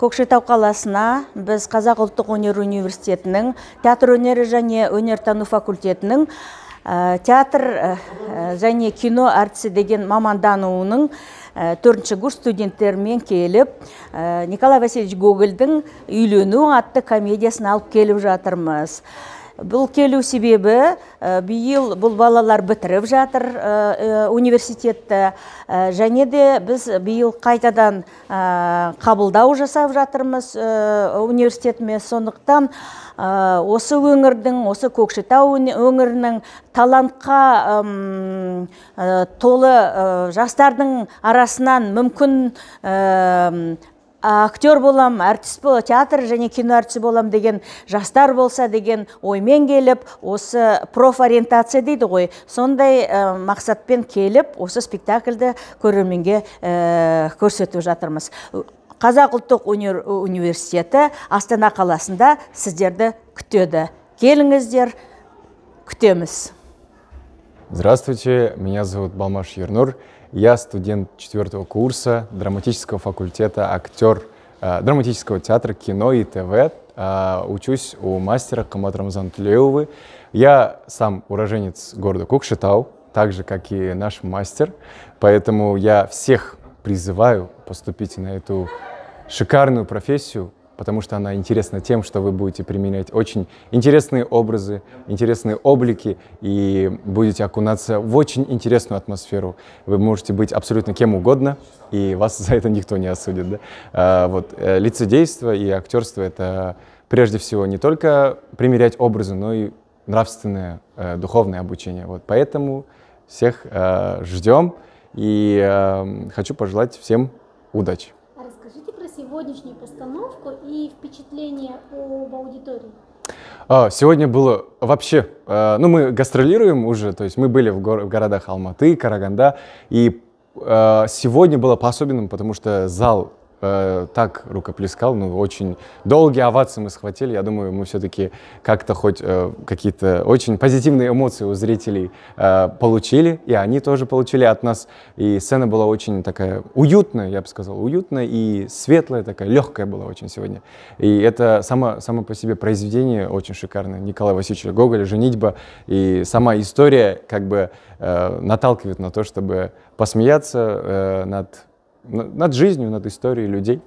көкшетау қаласына біз қазақ ұлттық өнер университетінің театр өнері және өнертану факультетінің театр және кино әртісі деген мамандануының төртінші курс студенттерімен келіп николай васильевич гогольдің үйлену атты комедиясын алып келіп жатырмыз бұл келу себебі биыл бұл балалар бітіріп жатыр университетті және де біз биыл қайтадан қабылдау жасап жатырмыз университетіме сондықтан осы өңірдің осы көкшетау өңірінің талантқа толы жастардың арасынан мүмкін актер болам әртіс болам, театр және кино әртісі болам деген жастар болса деген оймен келіп осы профориентация дейді ғой сондай э, мақсатпен келіп осы спектакльді көрерменге э, көрсетіп жатырмыз қазақ ұлттық э, университеті астана қаласында сіздерді күтеді келіңіздер күтеміз Здравствуйте, меня зовут Балмаш Ернур. Я студент четвертого курса драматического факультета, актер э, драматического театра, кино и ТВ. Э, учусь у мастера Камат Рамзан Тулеевы. Я сам уроженец города Кукшетау, так же, как и наш мастер. Поэтому я всех призываю поступить на эту шикарную профессию, потому что она интересна тем, что вы будете применять очень интересные образы, интересные облики и будете окунаться в очень интересную атмосферу. Вы можете быть абсолютно кем угодно, и вас за это никто не осудит. Да? А, вот, э, лицедейство и актерство — это прежде всего не только примерять образы, но и нравственное, э, духовное обучение. Вот, поэтому всех э, ждем и хочу пожелать всем удачи сегодняшнюю постановку и впечатление об аудитории? А, сегодня было вообще, э, ну мы гастролируем уже, то есть мы были в, гор- в городах Алматы, Караганда, и э, сегодня было по-особенному, потому что зал Э, так рукоплескал, но ну, очень долгие овации мы схватили. Я думаю, мы все-таки как-то хоть э, какие-то очень позитивные эмоции у зрителей э, получили, и они тоже получили от нас. И сцена была очень такая уютная, я бы сказал, уютная и светлая такая, легкая была очень сегодня. И это само, само по себе произведение очень шикарное. Николай Васильевич Гоголя «Женитьба» и сама история как бы э, наталкивает на то, чтобы посмеяться э, над над жизнью, над историей людей.